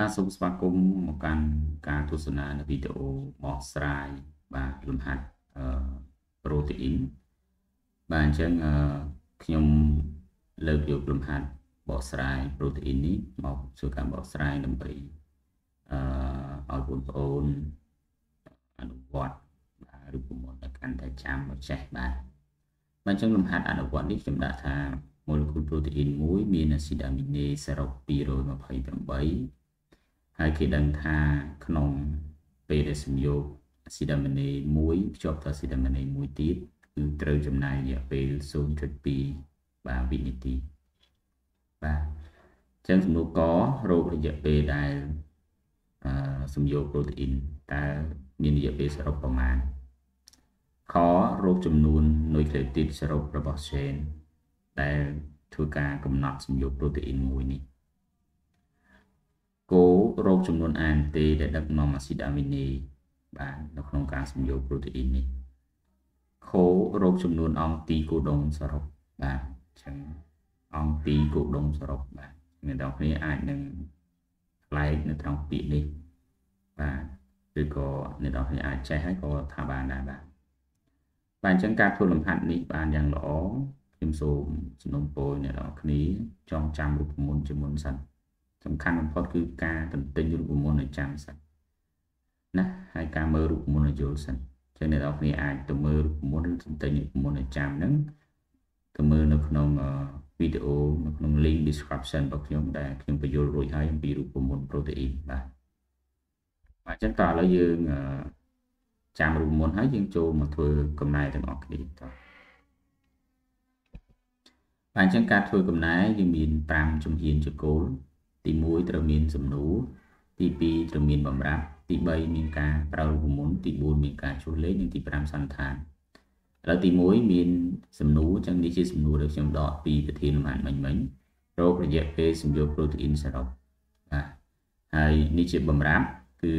ណាសូមស្វាគមន៍មកកាន់ការទស្សនានៅវីដេអូបកស្រាយបាទលំហាត់អឺប្រូតេអ៊ីនបាទអញ្ចឹងអឺខ្ញុំលើកយកលំហាត់បកស្រាយប្រូតេអ៊ីននេះមកធ្វើការបកស្រាយដើម្បីអឺឲ្យបងប្អូនអនុវត្តបាទឬប្រមូលដល់កាន់តែចាំមកចេះបាទបាទអញ្ចឹងលំហាត់អនុវត្តនេះខ្ញុំដាក់ថាម៉ូលេគុលប្រូតេអ៊ីនមួយមានអាស៊ីតអាមីណេសរុប228ហើយគេដឹងថាក្នុងពេលដែលសំយោគអាស៊ីដាមីណេ1ភ្ជាប់ទៅអាស៊ីដាមីណេ1ទៀតគឺត្រូវចំណាយរយៈពេល0.2បាទវិនាទីបាទអញ្ចឹងសំណួរករករយៈពេលដែលអឺសំយោគប្រូតេអ៊ីនតើមានរយៈពេលសរុបប្រមាណខរោគចំនួននុយក្លេទីតសរុបរបស់ chain ដែលធ្វើការកំណត់សំយោគប្រូតេអ៊ីនមួយនេះគោរោគចំនួន AMT ដែលដឹកនាំអាស៊ីតអាមីនីបាទនៅក្នុងការសម្យោគប្រូតេអ៊ីននេះខូរោគចំនួនអង្គទីគូដុងសរុបបាទអញ្ចឹងអង្គទីគូដុងសរុបបាទអ្នកទាំងគ្នាអាចនឹងផ្លែកនៅត្រង់ពាក្យនេះបាទឬក៏អ្នកទាំងគ្នាអាចចេះហើយក៏ថាបានដែរបាទបាទអញ្ចឹងការធ្វើលំហាត់នេះ បានយ៉ាងល្អខ្ញុំសូមជំនុំពរអ្នកទាំងគ្នាចងចាំរូបមន្តជាមុនសិនសំខាន់បំផុតគឺការបន្ទិញរូបមន្តឲ្យចាំសិនណាហើយការមើលរូបមន្តឲ្យយល់សិនចឹងអ្នកនរគ្នាអាចទៅមើលរូបមន្តឬបន្ទិញរូបមន្តឲ្យចាំហ្នឹងទៅមើលនៅក្នុងវីដេអូនៅក្នុង link description របស់ខ្ញុំដែលខ្ញុំបញ្យល់រួចហើយអំពីរូបមន្តប្រូតេអ៊ីនបាទបាទចឹងតឥឡូវយើងចាំរូបមន្តហើយយើងចូលមកធ្វើកំណែទាំងអស់គ្នាតបាទអញ្ចឹងការធ្វើកំណែយើងមាន5ជំហានចកូលទី1ត្រូវមានសំណួរទី2ត្រូវមានបំរាប់ទី3មានការប្រើរូបមន្តទី4មានការជួសលេខនិងទី5សន្តានឥឡូវទី1មានសំណួរចឹងនេះជាសំណួរដែលខ្ញុំដកពីប្រធានមហាមិញមិញរោគរយៈពេលសំយោគប្រូតេអ៊ីនសរុបបាទហើយនេះជាបំរាប់គឺ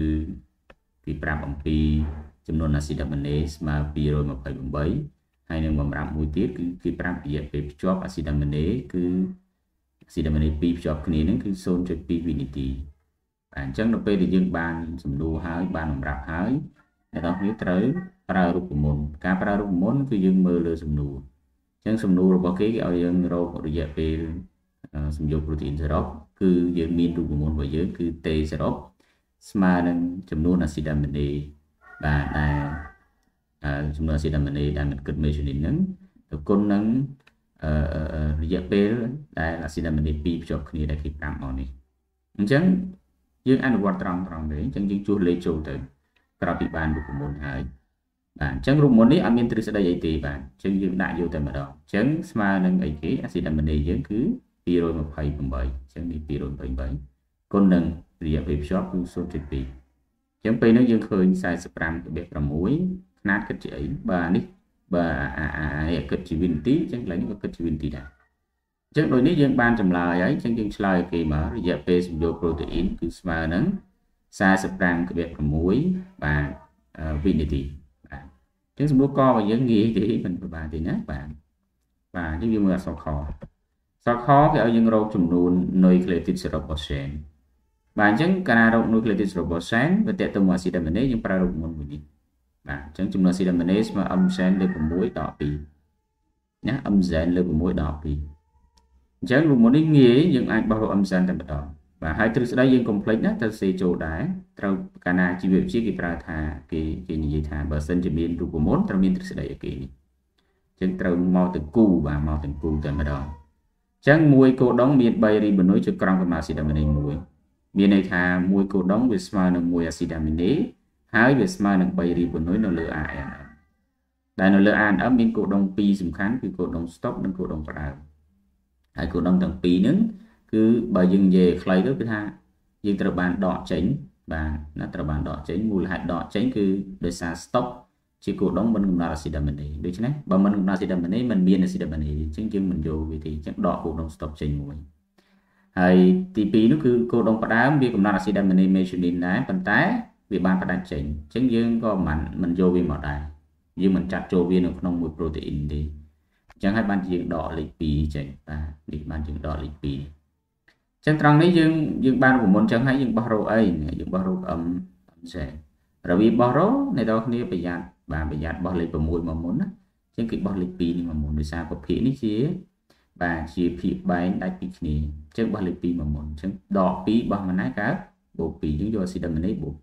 ពីប្រាប់អំពីចំនួនអាស៊ីតអាមីណេស្មើ228ហើយនឹងបំរាប់មួយទៀតគឺគេប្រាប់រយៈពេលភ្ជាប់អាស៊ីតអាមីណេគឺស៊ីដមីនី2ភ្ជាប់គ្នានឹងគឺ0.2វិនាទី បាទអញ្ចឹងនៅពេលដែលយើងបានសំដួលហើយបានបំរាប់ហើយអ្នកនរគ្នាត្រូវ ប្រើរូបមន្តការប្រើរូបមន្តគឺយើងមើលលើសំណួរអញ្ចឹងសំណួររបស់គេគេឲ្យយើងរករយៈពេលសំយោគប្រូតេអ៊ីនសរុបគឺយើងមានរូបមន្តរបស់យើងគឺតេសរុបស្មើនឹងចំនួនអាស៊ីដាមីនីបាទដែលចំនួនអាស៊ីដាមីនីដែលមិនគិតមេជូនីនហ្នឹងទៅគុណនឹងរយៈពេលដែលអាស៊ីដាមីន2ភ្ជាប់គ្នាដែលគេ5អស់នេះអញ្ចឹងយើងអនុវត្តត្រង់ត្រង់នេះអញ្ចឹងយើងជួសលេខចូលទៅក្រោយពីបានរូបមន្តហើយបាទអញ្ចឹងរូបមន្តនេះអត់មានទ្រឹស្ដីអីទេបាទអញ្ចឹងយើងដាក់យកតែម្ដងអញ្ចឹងស្មើនឹងអីគេអាស៊ីដាមីនយើងគឺ228អញ្ចឹងនេះ228គុណនឹងរយៈពេលភ្ជាប់គឺ0.2អញ្ចឹងពេលនេះយើងឃើញ45.6ຂະໜາດគិតជាអីបាទនេះបើអាគិតជីវិនទីអញ្ចឹងឡើយនេះក៏គិតជីវិនទីដែរអញ្ចឹងដូចនេះយើងបានចម្លើយហើយអញ្ចឹងយើងឆ្លើយគេមករយៈពេលសម្យោប្រូតេអ៊ីនគឺស្មើនឹង45.6បាទវិនាទីបាទអញ្ចឹងសម្រួលករបស់យើងងាយទេមិនប្រហែលទេណាបាទបាទអញ្ចឹងយើងមើលអក្សរខសខគេឲ្យយើងរកចំនួននុយក្លេទីតសរុបរបស់សែនបាទអញ្ចឹងការរកនុយក្លេទីតសរុបរបស់សែនវាតេតទៅមកអាស៊ីដាមេនេយើងប្រើរូបមន្តមួយនេះបាទអញ្ចឹងចំនួន C-determinase មក mzen លើ6ដល់2ណា mzen លើ6ដល់2អញ្ចឹងរូបមន្តនេះងាយយើងអាចបោះរូប mzen តែម្ដងបាទហើយទ្រឹស្ដីយើង complex ណាត្រូវ C ចូលដែរត្រូវកាលណាជីវវិទ្យាគេប្រើថាគេគេនិយាយថាបើសិនជាមានរូបមន្តត្រូវមានទ្រឹស្ដីឲ្យគេនេះអញ្ចឹងត្រូវមកទាំងគូបាទមកទាំងគូតែម្ដងចឹងមួយកូដុងមាន3រីបនុយជាក្រុមកម្ដៅអាស៊ីដាមីនី1មានន័យថាមួយកូដុងវាស្មើនឹង1អាស៊ីដាមីនីហើយវាស្មើនឹង3រី1នៅលើ ANM ដែលនៅលើ ANM មានគោដុង2សំខាន់គឺគោដុង stop និងគោដុងផ្ដើមហើយគោដុងទាំងពីរហ្នឹងគឺបើយើងនិយាយខ្លីទៅគឺថាយើងត្រូវបានដកចេញ បាទណាត្រូវបានដកចេញមូលហេតុដកចេញ គឺដោយសារ stop ជាគោដុងមិនកំណត់អាស៊ីដាមីនីដូច្នេះបើមិនកំណត់អាស៊ីដាមីនីมันមានអាស៊ីដាមីនីអញ្ចឹងយើងមិនយកវាទេអញ្ចឹងដកគោដុង stop ចេញមួយហើយទី2នោះគឺគោដុងផ្ដើមវាកំណត់អាស៊ីដាមីនីមេឈូនីនដែរប៉ុន្តែវាបានផ្ដាច់ចេញអញ្ចឹងយើងក៏មិនមិនយកវាមកដែរយើងមិនចាត់ចូលវានៅក្នុងមួយប្រូតេអ៊ីនទេអញ្ចឹងហើយបានយើងដកលេខ2ចេញបាទនេះបានយើងដកលេខ2អញ្ចឹងត្រង់នេះយើងយើង បានប្រមុនអញ្ចឹងហើយយើងបោះរោអីយើងបោះរោអឹមចេះរបៀបបោះរោអ្នកនរគ្នាប្រយ័ត្នបាទប្រយ័ត្នបោះលេខ6មកមុនណាអញ្ចឹងគេបោះលេខ2នេះមកមុនដោយសារប្រភេទនេះជាបាទជាភាពបែងដាច់ពីគ្នាអញ្ចឹងបោះលេខ2មកមុនអញ្ចឹងដក2បោះមកណាកើតបូក2យើងយកអាស៊ីតមីនបូក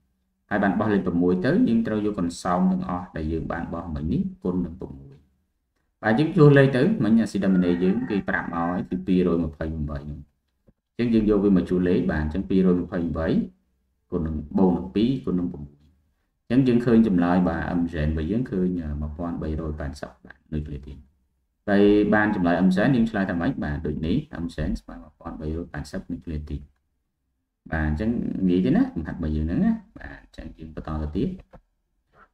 2ហើយបានបោះលេខ6ទៅយើងត្រូវយកកន្សោមទាំងអស់ដែលយើងបានបោះមិញនេះគុណនឹង6បាទយើងជួសលេខទៅមិញអាស៊ីតមីនយើងគេប្រាប់មកគឺ228ហ្នឹងអញ្ចឹងយើងយកវាមកជួសលេខបាទអញ្ចឹង228គុណនឹងបូកនឹង2គុណនឹង6អញ្ចឹងយើងឃើញចម្លើយបាទ MZN របស់យើងឃើញ1380បាទនៅគ្លេទីនហើយបានចម្លើយ MZN យើងឆ្លើយថាម៉េចបាទដូចនេះ MZN ស្មើ1380នៅគ្លេទីនបាទអញ្ចឹងងាយទេណាកំហាត់របស់យើងហ្នឹងណាបាទអញ្ចឹងយើងបន្តទៅទៀត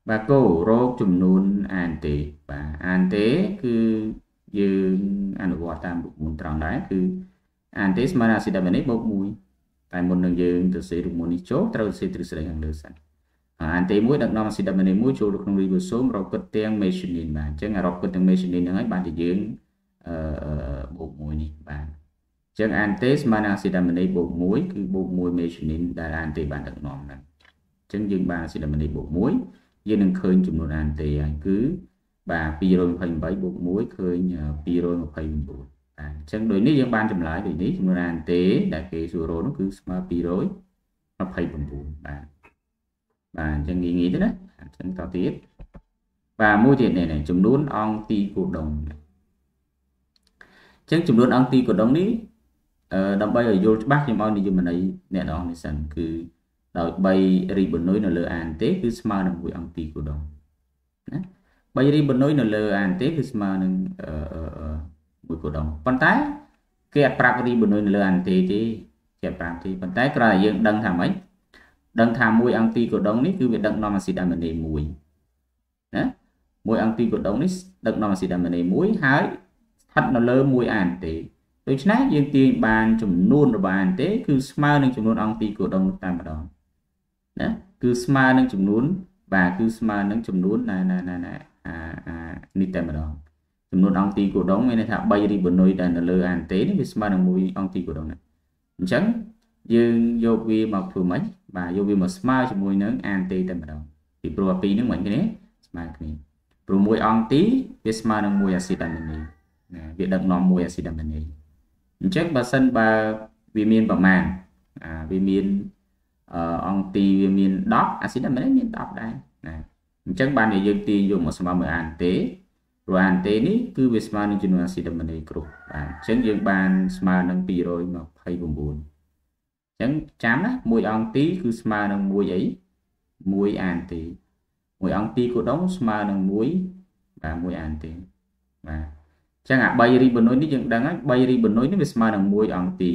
បាទគោរោគចំនួនអានទេបាទអានទេគឺយើងអនុវត្តតាមរូបមន្តត្រង់ដែរគឺ អានទេស្មើនឹងអាស៊ីដាបនេះបូក1តែមុននឹងយើងទៅសេរូបមន្តនេះចូលត្រូវសេទ្រឹស្ដីខាងលើសិនអានទេ1ដឹកនាំអាស៊ីដាបនេះ1ចូលក្នុង ribosome រកពិតទាំង metionine បាទអញ្ចឹងរកពិតទាំង metionine ហ្នឹងហើយបានតែយើងអឺបូក1នេះបាទចឹងអានទេស្មើនឹងអាស៊ីដាមីនីបូក1គឺបូក1មេឈីនីនដែលអានទេបានដឹកនាំហ្នឹងអញ្ចឹងយើងបានអាស៊ីដាមីនីបូក1យើងនឹងឃើញចំនួនអានទេហើយគឺបាទ228បូក1ឃើញ229បាទអញ្ចឹងដូចនេះយើងបានចម្លើយដូចនេះចំនួនអានទេដែលគេសួររនោះគឺស្មើ229បាទបាទអញ្ចឹងងាយងាយទេណាអញ្ចឹងតទៅទៀតបាទមួយទៀតនេះចំនួនអង្គទីគូដុងអញ្ចឹងចំនួនអង្គទីគូដុងនេះដើម្បីឲ្យយល់ច្បាស់ខ្ញុំឲ្យនិយមន័យអ្នកនរនេះសិនគឺដោយ3រីបនុយនៅលើអានទេគឺស្មើនឹង1អង្គទីគូដងណា3រីបនុយនៅលើអានទេគឺស្មើនឹង1គូដងប៉ុន្តែគេអត់ប្រាប់រីបនុយនៅលើអានទេទេគេប្រាប់ទេប៉ុន្តែគ្រាន់តែយើង ដឹងថាម៉េចដឹងថា1អង្គទីគូដងនេះគឺវាដឹកនាំអាស៊ីតអាមីនេ1ណា1អង្គទីគូដងនេះដឹកនាំអាស៊ីតអាមីនេ1ហើយស្ថិតនៅលើ1អានទេដូច្នេះយើងទាញបានចំនួនរបស់អានទេ គឺស្មើនឹងចំនួនអង្គទីគូដងតែម្ដងណាគឺស្មើនឹងចំនួន បាទគឺស្មើនឹងចំនួនណាណាណាណាអាអានេះតែម្ដងចំនួនអង្គទីគូដងមានន័យថា3រីបនុយដែលនៅលើអានទេនេះវាស្មើនឹង1អង្គទីគូដងណាអញ្ចឹងយើងយកវាមកធ្វើម៉េចបាទយកវាមកស្មើជាមួយនឹងអានទេតែម្ដងពីព្រោះពីរហ្នឹងមិនគ្នាស្មើគ្នាព្រោះមួយអង្គទីវាស្មើនឹងមួយអាស៊ីតអាមីនីវាដឹកនាំមួយអាស៊ីតអាមីនីអញ្ចឹងបើសិនបើវាមានប្រមាណអាវាមានអង្គទីវាមាន10អាស៊ីតអាមីនមាន10ដែរណាអញ្ចឹងបានតែយើងទាញយកមកស្មើមួយអានទេព្រោះអានទេនេះគឺវាស្មើនឹងចំនួនអាស៊ីតអាមីនគ្រុបបាទអញ្ចឹងយើងបានស្មើនឹង229អញ្ចឹងចាំណាមួយអង្គទីគឺស្មើនឹងមួយអីមួយអានទេមួយអង្គទីគូដុំស្មើនឹងមួយបាទមួយអានទេបាទចឹងអា3រីប៊ូនុយនេះយើងដឹងហើយ3រីប៊ូនុយនេះវាស្មើនឹង1អង្គទី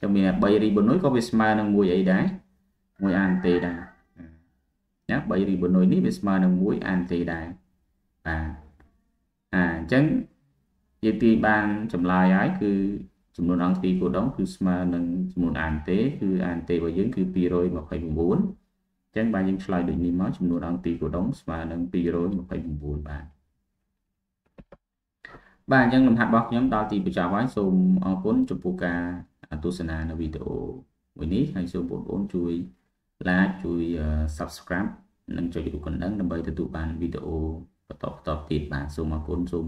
ចឹងមានអា3រីប៊ូនុយក៏វាស្មើនឹង1អីដែរ1អានទេដែរណា3រីប៊ូនុយនេះវាស្មើនឹង1អានទេដែរបាទអាអញ្ចឹងយើងទីបានចម្លើយហើយគឺចំនួនអង្គទីគូដង គឺស្មើនឹងចំនួនអានទេគឺអានទេរបស់យើង គឺ229ចឹងបាទយើងឆ្លើយដូចនេះមកចំនួនអង្គទីគូដងស្មើនឹង229បាទបាទអញ្ចឹងលំហាត់របស់ខ្ញុំដល់ទីបញ្ចប់ហើយសូមអរគុណចំពោះការទស្សនានៅវីដេអូមួយនេះហើយសូមបងប្អូនជួយ like ជួយ subscribe និងចុចរូបកណ្ដឹងដើម្បីទទួលបានវីដេអូបន្តបន្តទៀតបាទសូមអរគុណសូម